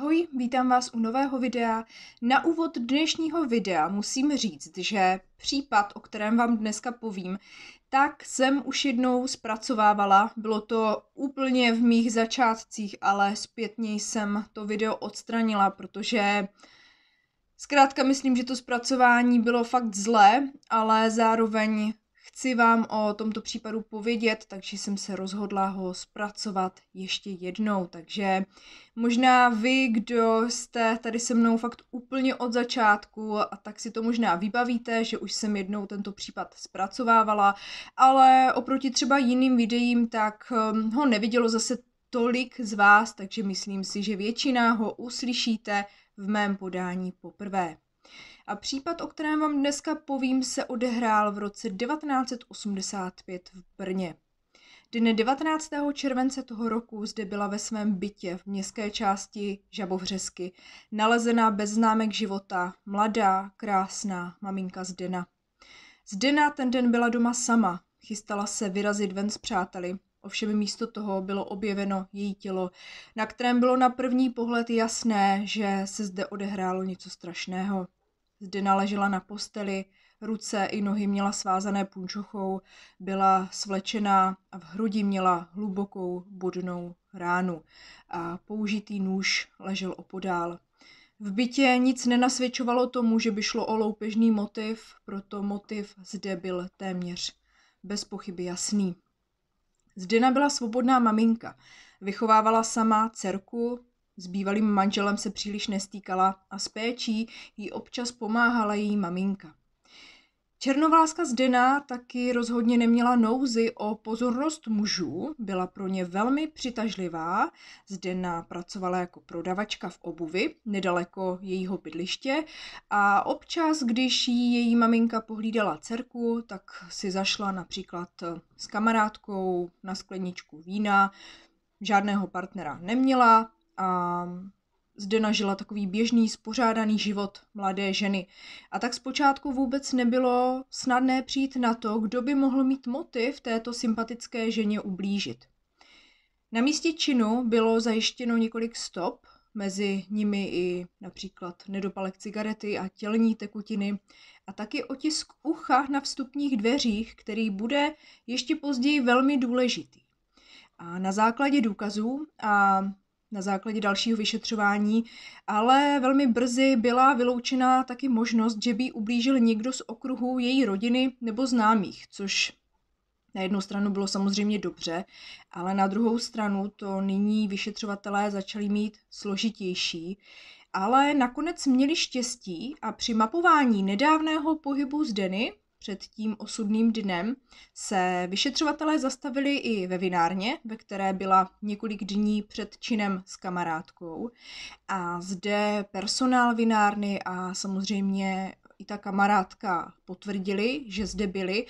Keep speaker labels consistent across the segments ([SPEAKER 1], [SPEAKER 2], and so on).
[SPEAKER 1] Ahoj, vítám vás u nového videa. Na úvod dnešního videa musím říct, že případ, o kterém vám dneska povím, tak jsem už jednou zpracovávala. Bylo to úplně v mých začátcích, ale zpětně jsem to video odstranila, protože zkrátka myslím, že to zpracování bylo fakt zlé, ale zároveň Chci vám o tomto případu povědět, takže jsem se rozhodla ho zpracovat ještě jednou. Takže možná vy, kdo jste tady se mnou fakt úplně od začátku, a tak si to možná vybavíte, že už jsem jednou tento případ zpracovávala, ale oproti třeba jiným videím, tak hm, ho nevidělo zase tolik z vás, takže myslím si, že většina ho uslyšíte v mém podání poprvé. A případ, o kterém vám dneska povím, se odehrál v roce 1985 v Brně. Dne 19. července toho roku zde byla ve svém bytě v městské části Žabovřesky nalezená bez známek života mladá, krásná maminka Zdena. Zdena ten den byla doma sama, chystala se vyrazit ven s přáteli, ovšem místo toho bylo objeveno její tělo, na kterém bylo na první pohled jasné, že se zde odehrálo něco strašného. Zde naležela na posteli, ruce i nohy měla svázané punčochou, byla svlečená a v hrudi měla hlubokou bodnou ránu a použitý nůž ležel opodál. V bytě nic nenasvědčovalo tomu, že by šlo o loupežný motiv, proto motiv zde byl téměř bez pochyby jasný. Zdena byla svobodná maminka. Vychovávala sama dcerku, s bývalým manželem se příliš nestýkala a s péčí jí občas pomáhala její maminka. Černovláska Zdena taky rozhodně neměla nouzy o pozornost mužů, byla pro ně velmi přitažlivá. Zdena pracovala jako prodavačka v obuvi nedaleko jejího bydliště a občas, když jí její maminka pohlídala dcerku, tak si zašla například s kamarádkou na skleničku vína, žádného partnera neměla, a zde nažila takový běžný, spořádaný život mladé ženy. A tak zpočátku vůbec nebylo snadné přijít na to, kdo by mohl mít motiv této sympatické ženě ublížit. Na místě činu bylo zajištěno několik stop, mezi nimi i například nedopalek cigarety a tělní tekutiny a taky otisk ucha na vstupních dveřích, který bude ještě později velmi důležitý. A na základě důkazů a na základě dalšího vyšetřování, ale velmi brzy byla vyloučena taky možnost, že by ublížil někdo z okruhu její rodiny nebo známých, což na jednu stranu bylo samozřejmě dobře, ale na druhou stranu to nyní vyšetřovatelé začali mít složitější, ale nakonec měli štěstí a při mapování nedávného pohybu z Deny před tím osudným dnem, se vyšetřovatelé zastavili i ve vinárně, ve které byla několik dní před činem s kamarádkou. A zde personál vinárny a samozřejmě i ta kamarádka potvrdili, že zde byli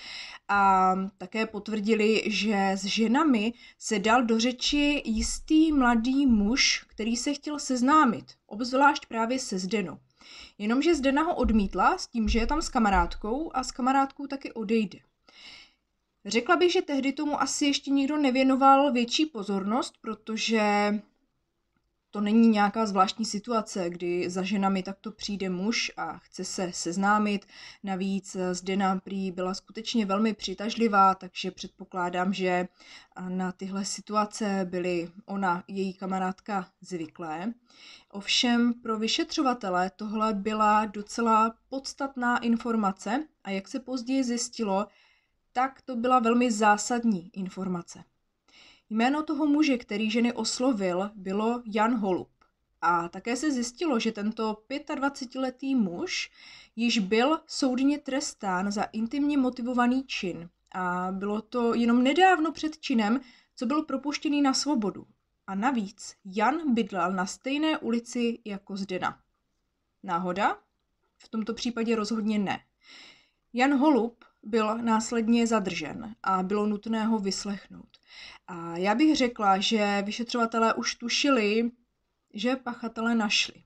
[SPEAKER 1] a také potvrdili, že s ženami se dal do řeči jistý mladý muž, který se chtěl seznámit, obzvlášť právě se Zdenou. Jenomže Zdena ho odmítla s tím, že je tam s kamarádkou a s kamarádkou taky odejde. Řekla bych, že tehdy tomu asi ještě nikdo nevěnoval větší pozornost, protože to není nějaká zvláštní situace, kdy za ženami takto přijde muž a chce se seznámit. Navíc eh, Zdena prý byla skutečně velmi přitažlivá, takže předpokládám, že eh, na tyhle situace byly ona, její kamarádka zvyklé. Ovšem pro vyšetřovatele tohle byla docela podstatná informace a jak se později zjistilo, tak to byla velmi zásadní informace. Jméno toho muže, který ženy oslovil, bylo Jan Holub. A také se zjistilo, že tento 25-letý muž již byl soudně trestán za intimně motivovaný čin. A bylo to jenom nedávno před činem, co byl propuštěný na svobodu. A navíc Jan bydlel na stejné ulici jako Zdena. Náhoda? V tomto případě rozhodně ne. Jan Holub byl následně zadržen a bylo nutné ho vyslechnout. A já bych řekla, že vyšetřovatelé už tušili, že pachatele našli.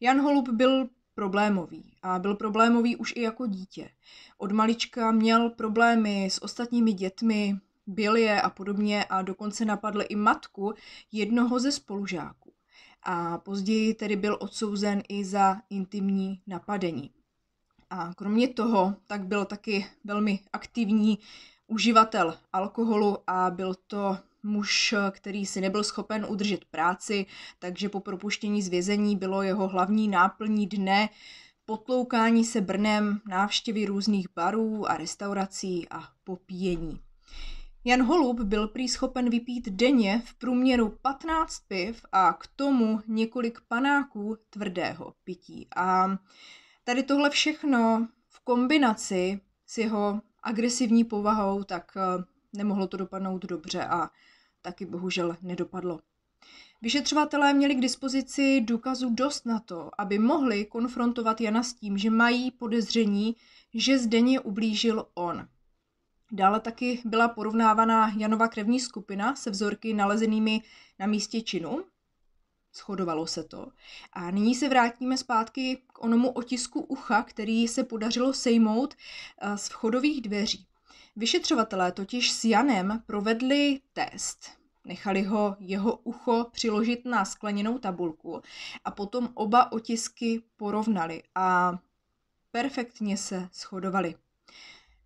[SPEAKER 1] Jan Holub byl problémový a byl problémový už i jako dítě. Od malička měl problémy s ostatními dětmi, byl je a podobně a dokonce napadl i matku jednoho ze spolužáků. A později tedy byl odsouzen i za intimní napadení. A kromě toho, tak byl taky velmi aktivní uživatel alkoholu a byl to muž, který si nebyl schopen udržet práci, takže po propuštění z vězení bylo jeho hlavní náplní dne potloukání se Brnem, návštěvy různých barů a restaurací a popíjení. Jan Holub byl prý schopen vypít denně v průměru 15 piv a k tomu několik panáků tvrdého pití. A Tady tohle všechno v kombinaci s jeho agresivní povahou, tak eh, nemohlo to dopadnout dobře a taky bohužel nedopadlo. Vyšetřovatelé měli k dispozici důkazů dost na to, aby mohli konfrontovat Jana s tím, že mají podezření, že Zdeně ublížil on. Dále taky byla porovnávaná Janova krevní skupina se vzorky nalezenými na místě činu Shodovalo se to. A nyní se vrátíme zpátky k onomu otisku ucha, který se podařilo sejmout eh, z vchodových dveří. Vyšetřovatelé totiž s Janem provedli test. Nechali ho jeho ucho přiložit na skleněnou tabulku a potom oba otisky porovnali a perfektně se shodovali.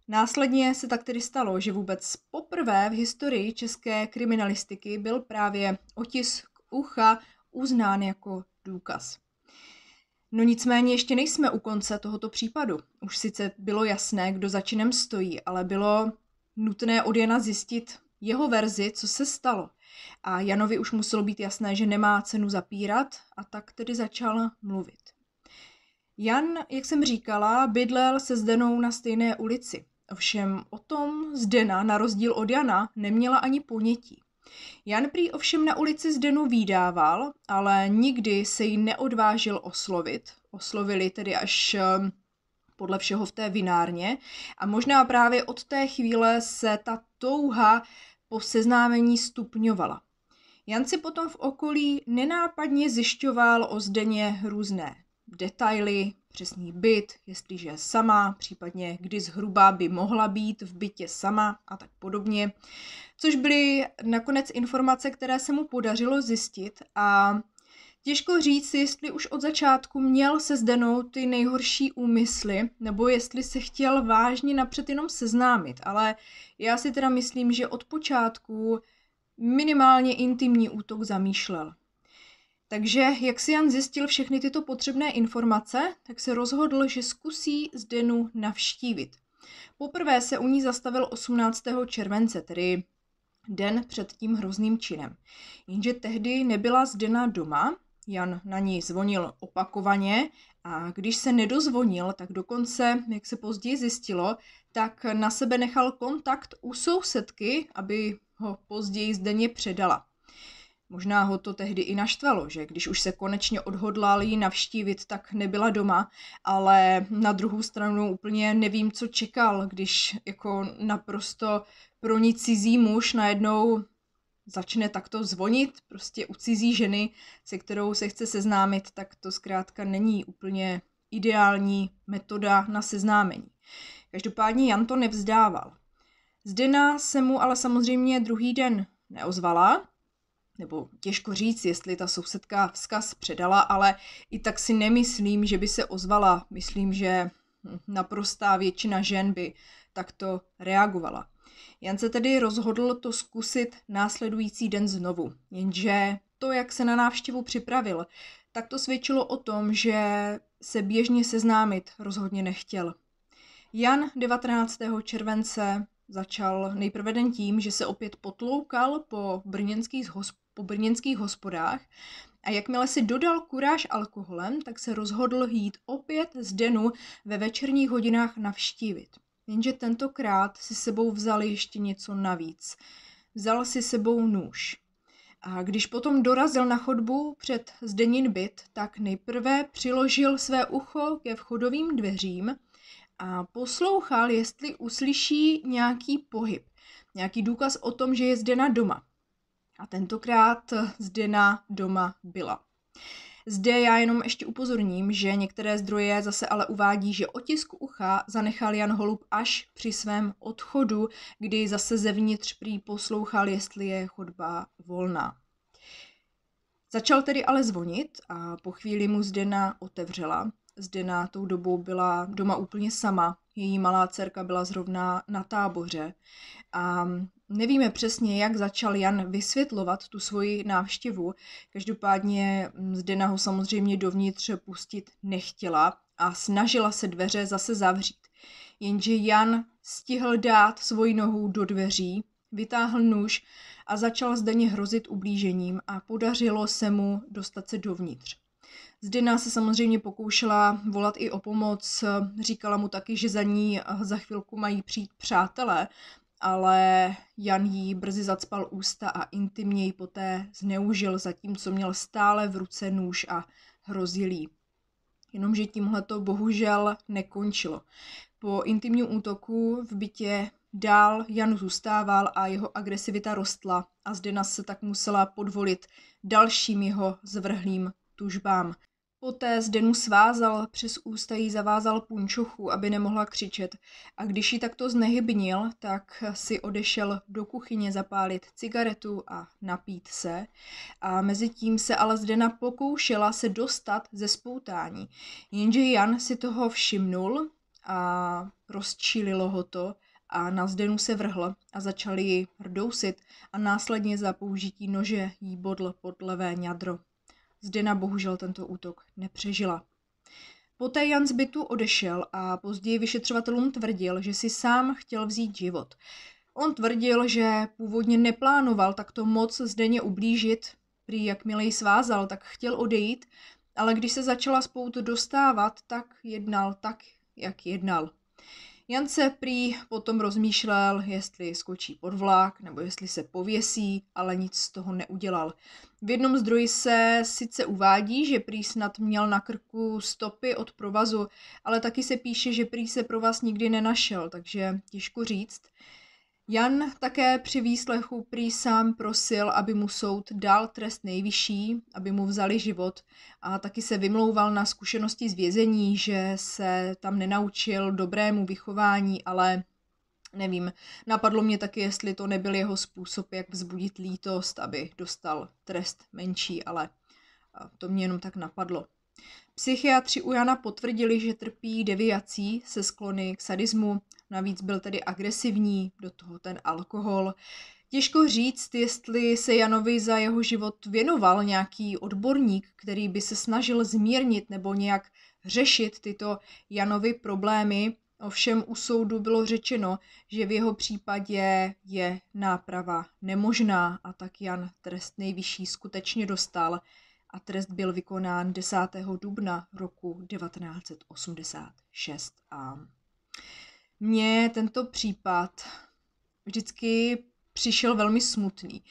[SPEAKER 1] Následně se tak tedy stalo, že vůbec poprvé v historii české kriminalistiky byl právě otisk ucha uznán jako důkaz. No nicméně ještě nejsme u konce tohoto případu. Už sice bylo jasné, kdo za činem stojí, ale bylo nutné od Jana zjistit jeho verzi, co se stalo. A Janovi už muselo být jasné, že nemá cenu zapírat a tak tedy začal mluvit. Jan, jak jsem říkala, bydlel se Zdenou na stejné ulici. Ovšem o tom Zdena, na rozdíl od Jana, neměla ani ponětí. Jan prý ovšem na ulici Zdenu výdával, ale nikdy se ji neodvážil oslovit. Oslovili tedy až ehm, podle všeho v té vinárně. A možná právě od té chvíle se ta touha po seznámení stupňovala. Jan si potom v okolí nenápadně zjišťoval o Zdeně různé detaily, přesný byt, jestliže je sama, případně kdy zhruba by mohla být v bytě sama a tak podobně. Což byly nakonec informace, které se mu podařilo zjistit a Těžko říct, jestli už od začátku měl se Zdenou ty nejhorší úmysly, nebo jestli se chtěl vážně napřed jenom seznámit, ale já si teda myslím, že od počátku minimálně intimní útok zamýšlel. Takže jak si Jan zjistil všechny tyto potřebné informace, tak se rozhodl, že zkusí Zdenu navštívit. Poprvé se u ní zastavil 18. července, tedy den před tím hrozným činem. Jenže tehdy nebyla Zdena doma, Jan na ní zvonil opakovaně a když se nedozvonil, tak dokonce, jak se později zjistilo, tak na sebe nechal kontakt u sousedky, aby ho později Zdeně předala. Možná ho to tehdy i naštvalo, že když už se konečně odhodlal ji navštívit, tak nebyla doma, ale na druhou stranu úplně nevím, co čekal, když jako naprosto pro ní cizí muž najednou začne takto zvonit prostě u cizí ženy, se kterou se chce seznámit, tak to zkrátka není úplně ideální metoda na seznámení. Každopádně Jan to nevzdával. Zdena se mu ale samozřejmě druhý den neozvala, nebo těžko říct, jestli ta sousedka vzkaz předala, ale i tak si nemyslím, že by se ozvala. Myslím, že naprostá většina žen by takto reagovala. Jan se tedy rozhodl to zkusit následující den znovu, jenže to, jak se na návštěvu připravil, tak to svědčilo o tom, že se běžně seznámit rozhodně nechtěl. Jan 19. července začal nejprve den tím, že se opět potloukal po brněnských po brněnských hospodách a jakmile si dodal kuráž alkoholem, tak se rozhodl jít opět z denu ve večerních hodinách navštívit. Jenže tentokrát si sebou vzal ještě něco navíc. Vzal si sebou nůž. A když potom dorazil na chodbu před Zdenin byt, tak nejprve přiložil své ucho ke vchodovým dveřím a poslouchal, jestli uslyší nějaký pohyb, nějaký důkaz o tom, že je Zdena doma. A tentokrát Zdena doma byla. Zde já jenom ještě upozorním, že některé zdroje zase ale uvádí, že otisk ucha zanechal Jan Holub až při svém odchodu, kdy zase zevnitř prý poslouchal, jestli je chodba volná. Začal tedy ale zvonit a po chvíli mu Zdena otevřela. Zdena tou dobou byla doma úplně sama. Její malá dcerka byla zrovna na táboře. A Nevíme přesně, jak začal Jan vysvětlovat tu svoji návštěvu. Každopádně mm, Zdena ho samozřejmě dovnitř pustit nechtěla a snažila se dveře zase zavřít. Jenže Jan stihl dát svoji nohu do dveří, vytáhl nůž a začal Zdeně hrozit ublížením a podařilo se mu dostat se dovnitř. Zdena se samozřejmě pokoušela volat i o pomoc, říkala mu taky, že za ní eh, za chvilku mají přijít přátelé, ale Jan jí brzy zacpal ústa a ji poté zneužil, zatímco měl stále v ruce nůž a hrozil jí. Jenomže tímhle to bohužel nekončilo. Po intimním útoku v bytě dál Jan zůstával a jeho agresivita rostla a Zdena se tak musela podvolit dalším jeho zvrhlým tužbám. Poté Zdenu svázal, přes ústa jí zavázal punčochu, aby nemohla křičet a když ji takto znehybnil, tak si odešel do kuchyně zapálit cigaretu a napít se. A mezi tím se ale Zdena pokoušela se dostat ze spoutání, jenže Jan si toho všimnul a rozčílilo ho to a na Zdenu se vrhl a začal ji rdousit a následně za použití nože jí bodl pod levé ňadro. Zdena bohužel tento útok nepřežila. Poté Jan z bytu odešel a později vyšetřovatelům tvrdil, že si sám chtěl vzít život. On tvrdil, že původně neplánoval takto moc Zdeně ublížit, prý jakmile ji svázal, tak chtěl odejít, ale když se začala spout dostávat, tak jednal tak, jak jednal. Jan se prý potom rozmýšlel, jestli skočí pod vlak nebo jestli se pověsí, ale nic z toho neudělal. V jednom zdroji se sice uvádí, že prý snad měl na krku stopy od provazu, ale taky se píše, že prý se provaz nikdy nenašel, takže těžko říct. Jan také při výslechu prý sám prosil, aby mu soud dal trest nejvyšší, aby mu vzali život a taky se vymlouval na zkušenosti z vězení, že se tam nenaučil dobrému vychování, ale nevím, napadlo mě taky, jestli to nebyl jeho způsob, jak vzbudit lítost, aby dostal trest menší, ale to mě jenom tak napadlo. Psychiatři u Jana potvrdili, že trpí deviací se sklony k sadismu, navíc byl tedy agresivní, do toho ten alkohol. Těžko říct, jestli se Janovi za jeho život věnoval nějaký odborník, který by se snažil zmírnit nebo nějak řešit tyto Janovy problémy. Ovšem u soudu bylo řečeno, že v jeho případě je náprava nemožná a tak Jan trest nejvyšší skutečně dostal a trest byl vykonán 10. dubna roku 1986. A mně tento případ vždycky přišel velmi smutný.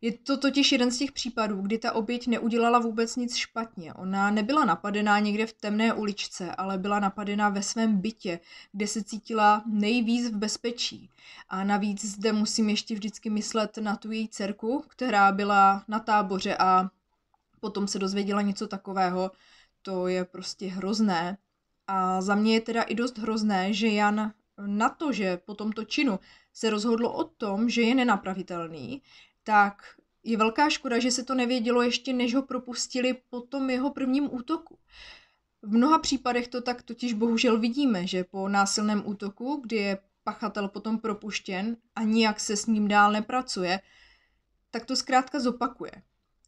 [SPEAKER 1] Je to totiž jeden z těch případů, kdy ta oběť neudělala vůbec nic špatně. Ona nebyla napadená někde v temné uličce, ale byla napadená ve svém bytě, kde se cítila nejvíc v bezpečí. A navíc zde musím ještě vždycky myslet na tu její dcerku, která byla na táboře a potom se dozvěděla něco takového, to je prostě hrozné. A za mě je teda i dost hrozné, že Jan na to, že po tomto činu se rozhodlo o tom, že je nenapravitelný, tak je velká škoda, že se to nevědělo ještě, než ho propustili po tom jeho prvním útoku. V mnoha případech to tak totiž bohužel vidíme, že po násilném útoku, kdy je pachatel potom propuštěn a nijak se s ním dál nepracuje, tak to zkrátka zopakuje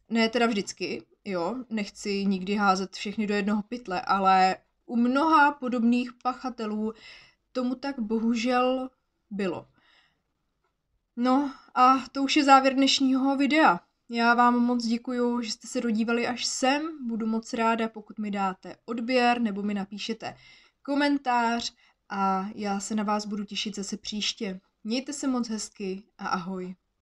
[SPEAKER 1] ne teda vždycky, jo, nechci nikdy házet všechny do jednoho pytle, ale u mnoha podobných pachatelů tomu tak bohužel bylo. No a to už je závěr dnešního videa. Já vám moc děkuju, že jste se dodívali až sem. Budu moc ráda, pokud mi dáte odběr nebo mi napíšete komentář a já se na vás budu těšit zase příště. Mějte se moc hezky a ahoj.